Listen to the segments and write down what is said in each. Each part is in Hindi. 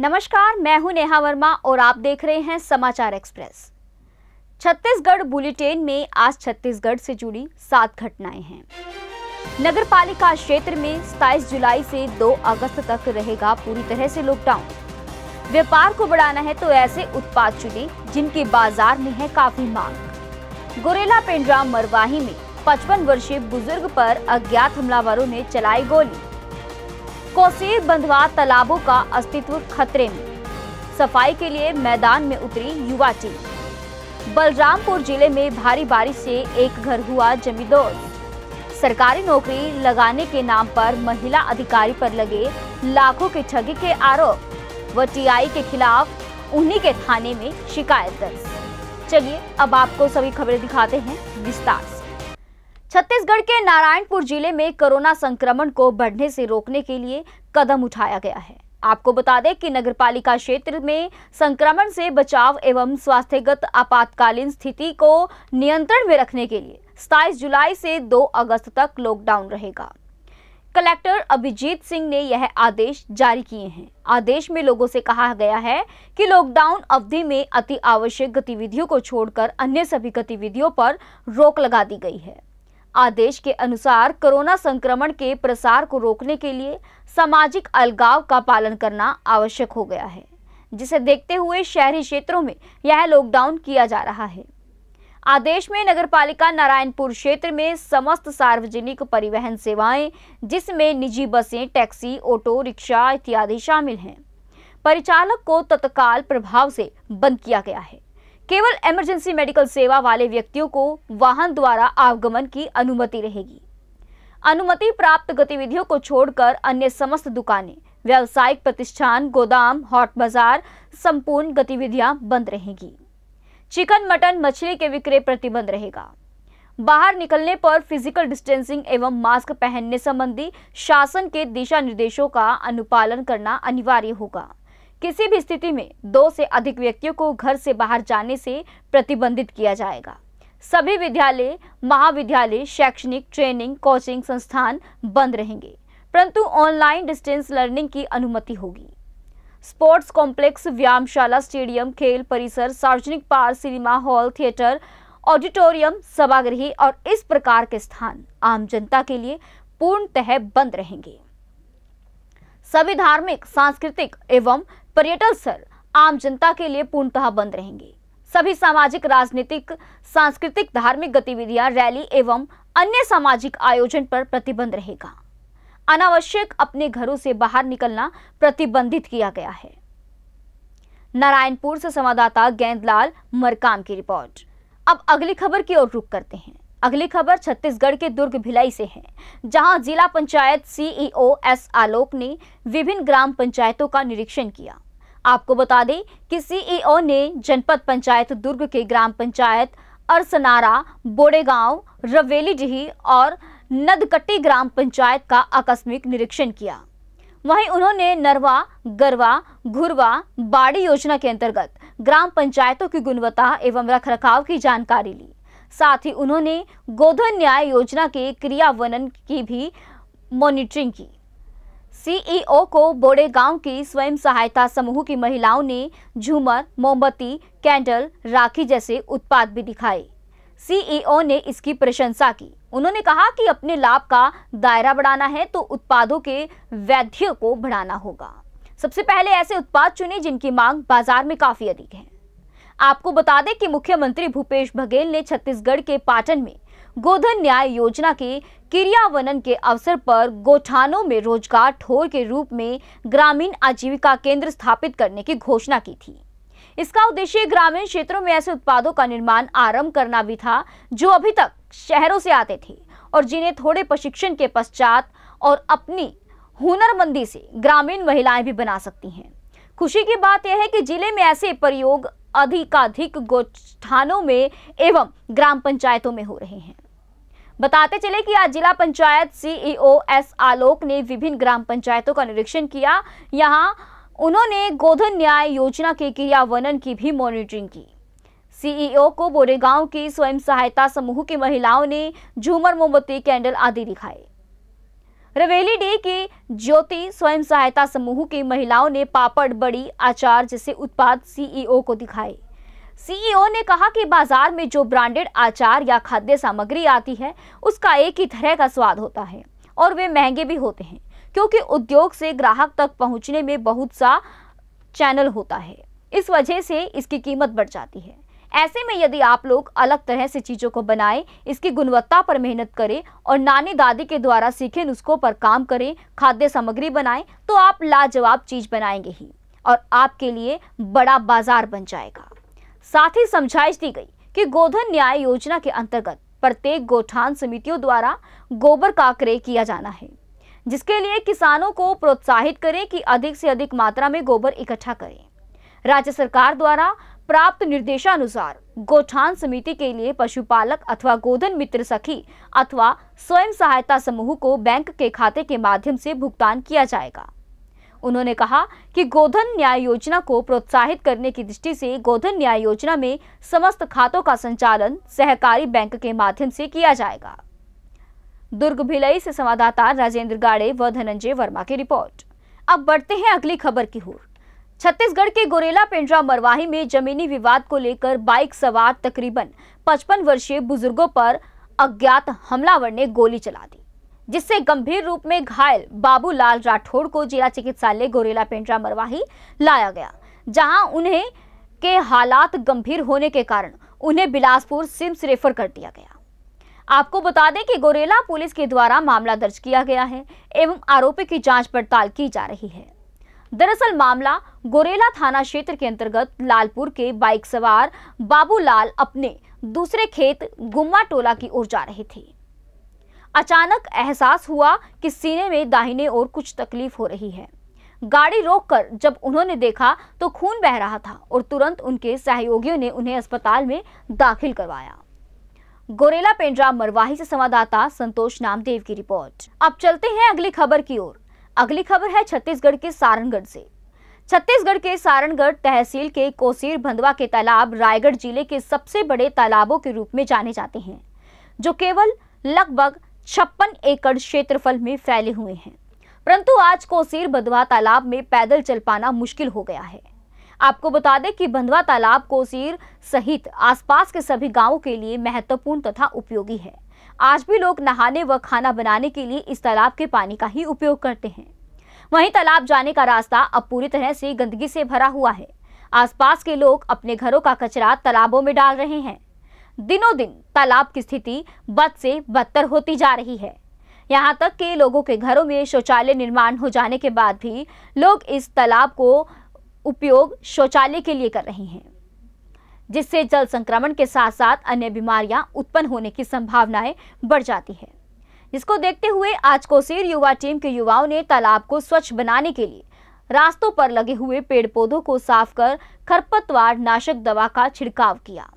नमस्कार मैं हूं नेहा वर्मा और आप देख रहे हैं समाचार एक्सप्रेस छत्तीसगढ़ बुलेटिन में आज छत्तीसगढ़ से जुड़ी सात घटनाएं हैं नगर पालिका क्षेत्र में 27 जुलाई से 2 अगस्त तक रहेगा पूरी तरह से लॉकडाउन व्यापार को बढ़ाना है तो ऐसे उत्पाद चुने जिनके बाजार में है काफी मांग गोरेला पेंड्राम मरवाही में पचपन वर्षीय बुजुर्ग आरोप अज्ञात हमलावरों ने चलाई गोली कोसी बंधवा तालाबों का अस्तित्व खतरे में सफाई के लिए मैदान में उतरी युवा टीम बलरामपुर जिले में भारी बारिश से एक घर हुआ जमींदोज सरकारी नौकरी लगाने के नाम पर महिला अधिकारी पर लगे लाखों के ठगी के आरोप व टीआई के खिलाफ उन्हीं के थाने में शिकायत दर्ज चलिए अब आपको सभी खबरें दिखाते हैं विस्तार से छत्तीसगढ़ के नारायणपुर जिले में कोरोना संक्रमण को बढ़ने से रोकने के लिए कदम उठाया गया है आपको बता दें कि नगरपालिका क्षेत्र में संक्रमण से बचाव एवं स्वास्थ्यगत आपातकालीन स्थिति को नियंत्रण में रखने के लिए सताइस जुलाई से 2 अगस्त तक लॉकडाउन रहेगा कलेक्टर अभिजीत सिंह ने यह आदेश जारी किए हैं आदेश में लोगों से कहा गया है कि लॉकडाउन अवधि में अति आवश्यक गतिविधियों को छोड़कर अन्य सभी गतिविधियों पर रोक लगा दी गई है आदेश के अनुसार कोरोना संक्रमण के प्रसार को रोकने के लिए सामाजिक अलगाव का पालन करना आवश्यक हो गया है जिसे देखते हुए शहरी क्षेत्रों में यह लॉकडाउन किया जा रहा है आदेश में नगरपालिका नारायणपुर क्षेत्र में समस्त सार्वजनिक परिवहन सेवाएं जिसमें निजी बसें टैक्सी ऑटो रिक्शा इत्यादि शामिल हैं परिचालक को तत्काल प्रभाव से बंद किया गया है केवल इमरजेंसी मेडिकल सेवा वाले व्यक्तियों को वाहन द्वारा आवागमन की अनुमति रहेगी अनुमति प्राप्त गतिविधियों को छोड़कर अन्य समस्त दुकानें व्यावसायिक प्रतिष्ठान गोदाम हॉट बाजार संपूर्ण गतिविधियां बंद रहेंगी चिकन मटन मछली के विक्रय प्रतिबंध रहेगा बाहर निकलने पर फिजिकल डिस्टेंसिंग एवं मास्क पहनने संबंधी शासन के दिशा निर्देशों का अनुपालन करना अनिवार्य होगा किसी भी स्थिति में दो से अधिक व्यक्तियों को घर से बाहर जाने से प्रतिबंधित किया जाएगा सभी विद्यालय महाविद्यालय शैक्षणिक ट्रेनिंग कोचिंग संस्थान बंद रहेंगे परंतु ऑनलाइन डिस्टेंस लर्निंग की अनुमति होगी स्पोर्ट्स कॉम्प्लेक्स व्यायामशाला स्टेडियम खेल परिसर सार्वजनिक park cinema hall theatre auditorium सभागृह और इस प्रकार के स्थान आम जनता के लिए पूर्णतः बंद रहेंगे सभी धार्मिक सांस्कृतिक एवं पर्यटन स्थल आम जनता के लिए पूर्णतः बंद रहेंगे सभी सामाजिक राजनीतिक सांस्कृतिक धार्मिक गतिविधियां रैली एवं अन्य सामाजिक आयोजन पर प्रतिबंध रहेगा अनावश्यक अपने घरों से बाहर निकलना प्रतिबंधित किया गया है नारायणपुर से संवाददाता गेंदलाल मरकाम की रिपोर्ट अब अगली खबर की ओर रुक करते हैं अगली खबर छत्तीसगढ़ के दुर्ग भिलाई से है जहां जिला पंचायत सीईओ एस आलोक ने विभिन्न ग्राम पंचायतों का निरीक्षण किया आपको बता दें कि सीईओ e ने जनपद पंचायत दुर्ग के ग्राम पंचायत अरसनारा बोड़ेगांव रवेलीडीही और नदकट्टी ग्राम पंचायत का आकस्मिक निरीक्षण किया वहीं उन्होंने नरवा गरवा घुरवा बाड़ी योजना के अंतर्गत ग्राम पंचायतों की गुणवत्ता एवं रखरखाव की जानकारी ली साथ ही उन्होंने गोधन न्याय योजना के क्रियावनन की भी मॉनिटरिंग की सीईओ e को बोड़े गांव की स्वयं सहायता समूह की महिलाओं ने झूमर मोमबत्ती कैंडल राखी जैसे उत्पाद भी दिखाए सीईओ e ने इसकी प्रशंसा की उन्होंने कहा कि अपने लाभ का दायरा बढ़ाना है तो उत्पादों के वैध्य को बढ़ाना होगा सबसे पहले ऐसे उत्पाद चुने जिनकी मांग बाजार में काफी अधिक है आपको बता दें कि मुख्यमंत्री भूपेश बघेल ने छत्तीसगढ़ के पाटन में गोधन न्याय योजना के क्रियावनन के अवसर पर गोठानों में रोजगार ठोर के रूप में ग्रामीण आजीविका केंद्र स्थापित करने की घोषणा की थी इसका उद्देश्य ग्रामीण क्षेत्रों में ऐसे उत्पादों का निर्माण आरंभ करना भी था जो अभी तक शहरों से आते थे और जिन्हें थोड़े प्रशिक्षण के पश्चात और अपनी हुनरमंदी से ग्रामीण महिलाएं भी बना सकती हैं खुशी की बात यह है कि जिले में ऐसे प्रयोग अधिकाधिक गोष्ठानों में एवं ग्राम पंचायतों में हो रहे हैं बताते चले कि आज जिला panchayat CEO S e Alok ने विभिन्न ग्राम पंचायतों का निरीक्षण किया यहाँ उन्होंने गोधन न्याय योजना के क्रियान्वयन की भी मॉनिटरिंग की सीईओ e को बोरेगांव की स्वयं सहायता समूह की महिलाओं ने झूमर मोमबत्ती कैंडल आदि दिखाए रवेली डी की ज्योति स्वयं सहायता समूह की महिलाओं ने पापड़ बड़ी आचार जैसे उत्पाद सीईओ e को दिखाए सीईओ e ने कहा कि बाजार में जो ब्रांडेड आचार या खाद्य सामग्री आती है उसका एक ही तरह का स्वाद होता है और वे महंगे भी होते हैं क्योंकि उद्योग से ग्राहक तक पहुंचने में बहुत सा चैनल होता है इस वजह से इसकी कीमत बढ़ जाती है ऐसे में यदि आप लोग अलग तरह से चीज़ों को बनाएं इसकी गुणवत्ता पर मेहनत करें और नानी दादी के द्वारा सीखे नुस्खों पर काम करें खाद्य सामग्री बनाएं तो आप लाजवाब चीज़ बनाएंगे ही और आपके लिए बड़ा बाजार बन जाएगा साथ ही समझाइश दी गई कि गोधन न्याय योजना के अंतर्गत प्रत्येक गोठान समितियों द्वारा गोबर का क्रय किया जाना है जिसके लिए किसानों को प्रोत्साहित करें कि अधिक से अधिक मात्रा में गोबर इकट्ठा करें राज्य सरकार द्वारा प्राप्त निर्देशानुसार गोठान समिति के लिए पशुपालक अथवा गोधन मित्र सखी अथवा स्वयं सहायता समूह को बैंक के खाते के माध्यम से भुगतान किया जाएगा उन्होंने कहा कि गोधन न्याय योजना को प्रोत्साहित करने की दृष्टि से गोधन न्याय योजना में समस्त खातों का संचालन सहकारी बैंक के माध्यम से किया जाएगा दुर्ग भिलई से संवाददाता राजेंद्र गाड़े व धनंजय वर्मा की रिपोर्ट अब बढ़ते हैं अगली खबर की ओर छत्तीसगढ़ के गोरेला पेंड्रा मरवाही में जमीनी विवाद को लेकर बाइक सवार तकरीबन 55 वर्षीय बुजुर्गों पर अज्ञात हमलावर ने गोली चला दी जिससे गंभीर रूप में घायल बाबूलाल राठौड़ को जिला चिकित्सालय गोरेला पेंड्रा मरवाही लाया गया जहां उन्हें के हालात गंभीर होने के कारण उन्हें बिलासपुर सिम्स रेफर कर दिया गया आपको बता दें कि गोरेला पुलिस के द्वारा मामला दर्ज किया गया है एवं आरोपी की जांच पड़ताल की जा रही है दरअसल मामला गोरेला थाना क्षेत्र के अंतर्गत लालपुर के बाइक सवार बाबूलाल अपने दूसरे खेत गुम्मा टोला की ओर जा रहे थे अचानक एहसास हुआ कि सीने में दाहिने ओर कुछ तकलीफ हो रही है गाड़ी रोककर जब उन्होंने देखा तो खून बह रहा था और तुरंत उनके सहयोगियों ने उन्हें अस्पताल में दाखिल करवाया गोरेला पेंड्रा मरवाही से संवाददाता संतोष नामदेव की रिपोर्ट अब चलते हैं अगली खबर की ओर अगली खबर है छत्तीसगढ़ के सारणगढ़ से छत्तीसगढ़ के सारणगढ़ तहसील के कोसीर भंदवा के तालाब रायगढ़ जिले के सबसे बड़े तालाबों के रूप में जाने जाते हैं जो केवल लगभग छप्पन एकड़ क्षेत्रफल में फैले हुए हैं परंतु आज कोसीर बंधवा तालाब में पैदल चल पाना मुश्किल हो गया है आपको बता दें कि बंधवा तालाब कोसीर सहित आसपास के सभी गांवों के लिए महत्वपूर्ण तथा उपयोगी है आज भी लोग नहाने व खाना बनाने के लिए इस तालाब के पानी का ही उपयोग करते हैं वहीं तालाब जाने का रास्ता अब पूरी तरह से गंदगी से भरा हुआ है आसपास के लोग अपने घरों का कचरा तालाबों में डाल रहे हैं दिनों दिन तालाब की स्थिति बद से बदतर होती जा रही है यहाँ तक कि लोगों के घरों में शौचालय निर्माण हो जाने के बाद भी लोग इस तालाब को उपयोग शौचालय के लिए कर रहे हैं जिससे जल संक्रमण के साथ साथ अन्य बीमारियां उत्पन्न होने की संभावनाएं बढ़ जाती है जिसको देखते हुए आज कोसीर युवा टीम के युवाओं ने तालाब को स्वच्छ बनाने के लिए रास्तों पर लगे हुए पेड़ पौधों को साफ कर खरपतवार नाशक दवा का छिड़काव किया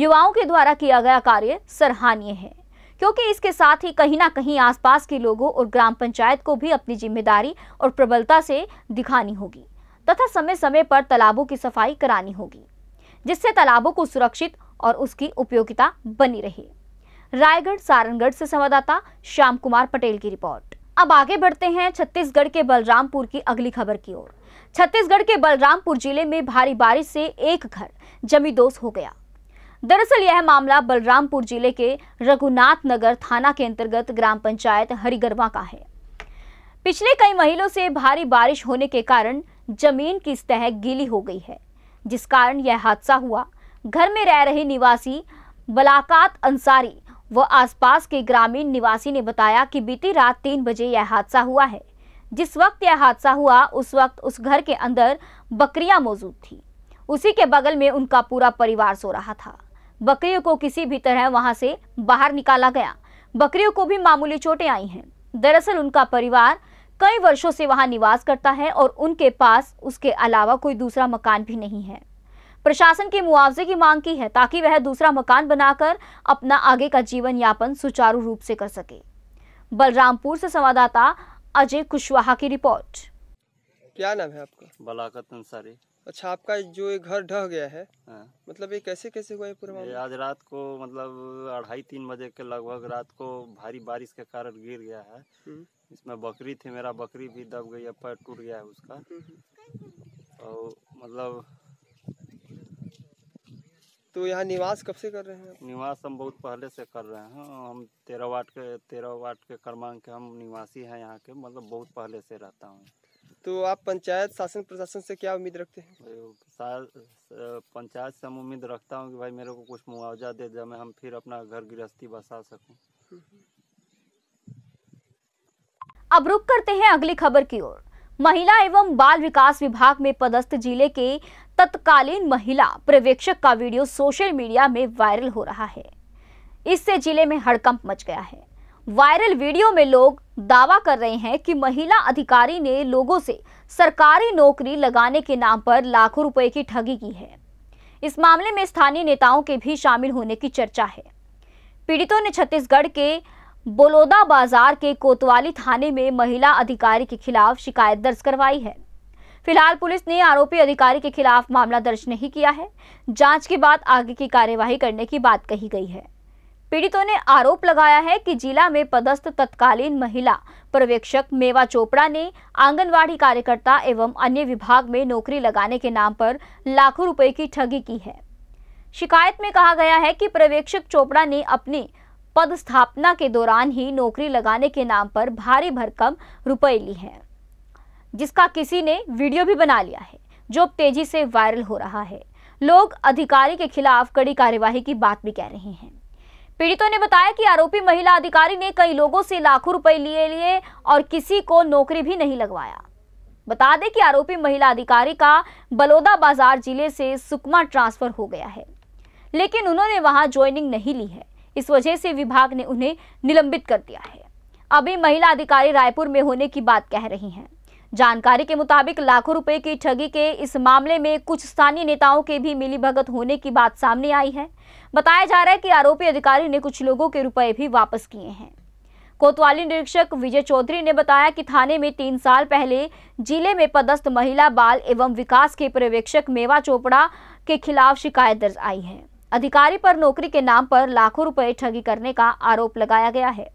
युवाओं के द्वारा किया गया कार्य सराहनीय है क्योंकि इसके साथ ही कहीं ना कहीं आसपास के लोगों और ग्राम पंचायत को भी अपनी जिम्मेदारी और प्रबलता से दिखानी होगी तथा समय समय पर तालाबों की सफाई करानी होगी जिससे तालाबों को सुरक्षित और उसकी उपयोगिता बनी रहे रायगढ़ सारनगढ़ से संवाददाता श्याम कुमार पटेल की रिपोर्ट अब आगे बढ़ते हैं छत्तीसगढ़ के बलरामपुर की अगली खबर की ओर छत्तीसगढ़ के बलरामपुर जिले में भारी बारिश से एक घर जमींदोज हो गया दरअसल यह मामला बलरामपुर जिले के रघुनाथ नगर थाना के अंतर्गत ग्राम पंचायत हरिगरवा का है पिछले कई महीनों से भारी बारिश होने के कारण जमीन की सतह गीली हो गई है जिस कारण यह हादसा हुआ घर में रह रहे निवासी बलाकात अंसारी व आसपास के ग्रामीण निवासी ने बताया कि बीती रात तीन बजे यह हादसा हुआ है जिस वक्त यह हादसा हुआ उस वक्त उस घर के अंदर बकरियां मौजूद थी उसी के बगल में उनका पूरा परिवार सो रहा था बकरियों को किसी भी तरह वहां से बाहर निकाला गया बकरियों को भी मामूली चोटें आई हैं दरअसल उनका परिवार कई वर्षों से वहां निवास करता है और उनके पास उसके अलावा कोई दूसरा मकान भी नहीं है प्रशासन के मुआवजे की मांग की है ताकि वह दूसरा मकान बनाकर अपना आगे का जीवन यापन सुचारू रूप से कर सके बलरामपुर से संवाददाता अजय कुशवाहा की रिपोर्ट क्या नाम है आपका बलाकत अंसारी अच्छा आपका जो ये घर ढह गया है हाँ। मतलब ये कैसे कैसे हुआ पूरा मामला आज रात को मतलब अढ़ाई तीन बजे के लगभग रात को भारी बारिश के कारण गिर गया है हम्म। इसमें बकरी थी मेरा बकरी भी दब गई है पैर टूट गया है उसका हम्म, हम्म। और मतलब तो यहाँ निवास कब से कर रहे हैं निवास हम बहुत पहले से कर रहे हैं हाँ, हम तेरह वाट के तेरह वाट के क्रमांक के हम निवासी हैं यहाँ के मतलब बहुत पहले से रहता हूँ तो आप पंचायत शासन प्रशासन से क्या उम्मीद रखते हैं पंचायत से हम उम्मीद रखता हूँ कि भाई मेरे को कुछ मुआवजा दे जब मैं हम फिर अपना घर गृहस्थी बसा सकूं अब रुक करते हैं अगली खबर की ओर महिला एवं बाल विकास विभाग में पदस्थ जिले के तत्कालीन महिला पर्यवेक्षक का वीडियो सोशल मीडिया में वायरल हो रहा है इससे जिले में हड़कंप मच गया है वायरल वीडियो में लोग दावा कर रहे हैं कि महिला अधिकारी ने लोगों से सरकारी नौकरी लगाने के नाम पर लाखों रुपए की ठगी की है इस मामले में स्थानीय नेताओं के भी शामिल होने की चर्चा है पीड़ितों ने छत्तीसगढ़ के बोलोदा बाजार के कोतवाली थाने में महिला अधिकारी के खिलाफ शिकायत दर्ज करवाई है फिलहाल पुलिस ने आरोपी अधिकारी के खिलाफ मामला दर्ज नहीं किया है जांच के बाद आगे की कार्यवाही करने की बात कही गई है पीड़ितों ने आरोप लगाया है कि जिला में पदस्थ तत्कालीन महिला पर्यवेक्षक मेवा चोपड़ा ने आंगनवाड़ी कार्यकर्ता एवं अन्य विभाग में नौकरी लगाने के नाम पर लाखों रुपए की ठगी की है शिकायत में कहा गया है कि पर्यवेक्षक चोपड़ा ने अपनी पद स्थापना के दौरान ही नौकरी लगाने के नाम पर भारी भरकम रुपए ली है जिसका किसी ने वीडियो भी बना लिया है जो तेजी से वायरल हो रहा है लोग अधिकारी के खिलाफ कड़ी कार्यवाही की बात भी कह रहे हैं पीड़ितों ने बताया कि आरोपी महिला अधिकारी ने कई लोगों से लाखों रुपए लिए लिए और किसी को नौकरी भी नहीं लगवाया बता दें कि आरोपी महिला अधिकारी का बलौदा बाजार जिले से सुकमा ट्रांसफर हो गया है लेकिन उन्होंने वहां ज्वाइनिंग नहीं ली है इस वजह से विभाग ने उन्हें निलंबित कर दिया है अभी महिला अधिकारी रायपुर में होने की बात कह रही हैं जानकारी के मुताबिक लाखों रुपए की ठगी के इस मामले में कुछ स्थानीय नेताओं के भी मिलीभगत होने की बात सामने आई है बताया जा रहा है कि आरोपी अधिकारी ने कुछ लोगों के रुपए भी वापस किए हैं कोतवाली निरीक्षक विजय चौधरी ने बताया कि थाने में तीन साल पहले जिले में पदस्थ महिला बाल एवं विकास के पर्यवेक्षक मेवा चोपड़ा के खिलाफ शिकायत दर्ज आई है अधिकारी पर नौकरी के नाम पर लाखों रुपए ठगी करने का आरोप लगाया गया है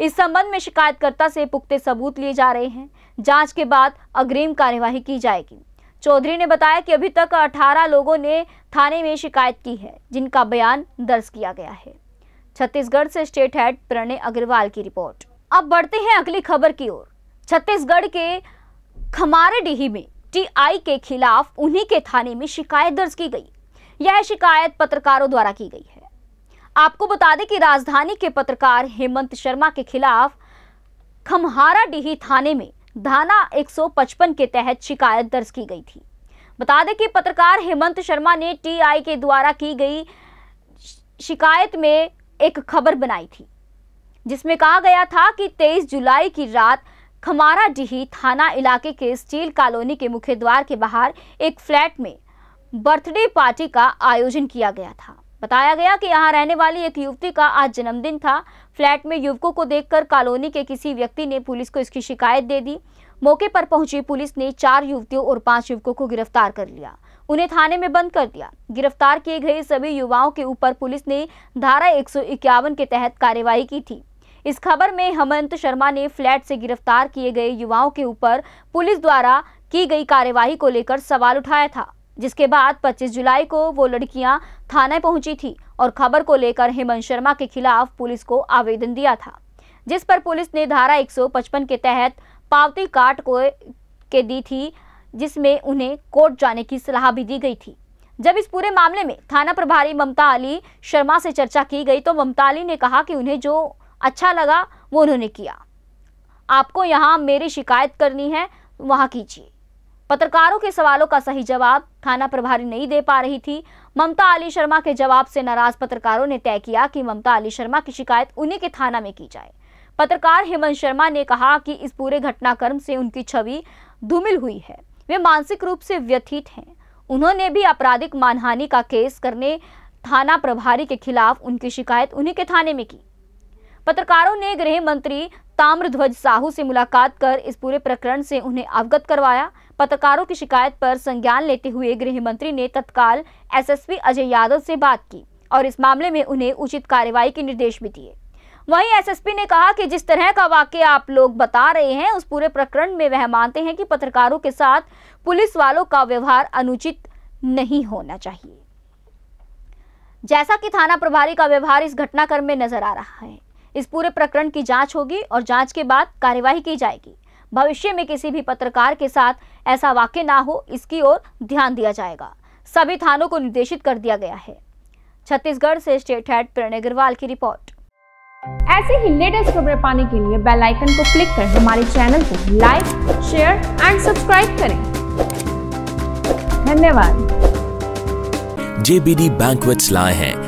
इस संबंध में शिकायतकर्ता से पुख्ते सबूत लिए जा रहे हैं जांच के बाद अग्रिम कार्यवाही की जाएगी चौधरी ने बताया कि अभी तक 18 लोगों ने थाने में शिकायत की है जिनका बयान दर्ज किया गया है छत्तीसगढ़ से स्टेट हेड प्रणय अग्रवाल की रिपोर्ट अब बढ़ते हैं अगली खबर की ओर छत्तीसगढ़ के खमारेडीही में टीआई के खिलाफ उन्हीं के थाने में शिकायत दर्ज की गई यह शिकायत पत्रकारों द्वारा की गई है आपको बता दें कि राजधानी के पत्रकार हेमंत शर्मा के खिलाफ खमहारा डीही थाने में धाना 155 के तहत शिकायत दर्ज की गई थी बता दें कि पत्रकार हेमंत शर्मा ने टीआई के द्वारा की गई शिकायत में एक खबर बनाई थी जिसमें कहा गया था कि 23 जुलाई की रात खमारा डीही थाना इलाके के स्टील कॉलोनी के मुख्य द्वार के बाहर एक फ्लैट में बर्थडे पार्टी का आयोजन किया गया था बताया गया कि यहाँ रहने वाली एक युवती का आज जन्मदिन था फ्लैट में युवकों को देखकर कॉलोनी के किसी व्यक्ति ने पुलिस को इसकी शिकायत दे दी मौके पर पहुंची पुलिस ने चार युवतियों और पांच युवकों को गिरफ्तार कर लिया उन्हें थाने में बंद कर दिया गिरफ्तार किए गए सभी युवाओं के ऊपर पुलिस ने धारा एक के तहत कार्यवाही की थी इस खबर में हेमंत शर्मा ने फ्लैट से गिरफ्तार किए गए युवाओं के ऊपर पुलिस द्वारा की गई कार्यवाही को लेकर सवाल उठाया था जिसके बाद 25 जुलाई को वो लड़कियां थाने पहुंची थी और खबर को लेकर हेमंत शर्मा के खिलाफ पुलिस को आवेदन दिया था जिस पर पुलिस ने धारा 155 के तहत पावती काट को के दी थी जिसमें उन्हें कोर्ट जाने की सलाह भी दी गई थी जब इस पूरे मामले में थाना प्रभारी ममता अली शर्मा से चर्चा की गई तो ममता अली ने कहा कि उन्हें जो अच्छा लगा वो उन्होंने किया आपको यहाँ मेरी शिकायत करनी है वहाँ कीजिए पत्रकारों के सवालों का सही जवाब थाना प्रभारी नहीं दे पा रही थी ममता अली शर्मा के जवाब से नाराज पत्रकारों ने तय किया कि ममता अली शर्मा की शिकायत उन्हीं के थाना में की जाए पत्रकार हेमंत शर्मा ने कहा कि इस पूरे घटनाक्रम से उनकी छवि धूमिल हुई है वे मानसिक रूप से व्यथित हैं उन्होंने भी आपराधिक मानहानि का केस करने थाना प्रभारी के खिलाफ उनकी शिकायत उन्हीं के थाने में की पत्रकारों ने गृह मंत्री ताम्रध्वज साहू से मुलाकात कर इस पूरे प्रकरण से उन्हें अवगत करवाया पत्रकारों की शिकायत पर संज्ञान लेते हुए गृह मंत्री ने तत्काल एसएसपी अजय यादव से बात की और इस मामले में उन्हें उचित कार्यवाही के निर्देश भी दिए वहीं एसएसपी ने कहा कि जिस तरह का वाक्य आप लोग बता रहे हैं उस पूरे प्रकरण में वह मानते हैं कि पत्रकारों के साथ पुलिस वालों का व्यवहार अनुचित नहीं होना चाहिए जैसा कि थाना प्रभारी का व्यवहार इस घटनाक्रम में नजर आ रहा है इस पूरे प्रकरण की जांच होगी और जांच के बाद कार्यवाही की जाएगी भविष्य में किसी भी पत्रकार के साथ ऐसा वाक्य ना हो इसकी ओर ध्यान दिया जाएगा सभी थानों को निर्देशित कर दिया गया है छत्तीसगढ़ से स्टेट हेड प्रणय अग्रवाल की रिपोर्ट ऐसे ही लेटेस्ट खबरें पाने के लिए बेल आइकन को क्लिक कर हमारे चैनल को लाइक शेयर एंड सब्सक्राइब करें धन्यवाद जेबीडी बैंकवेट्स लाए हैं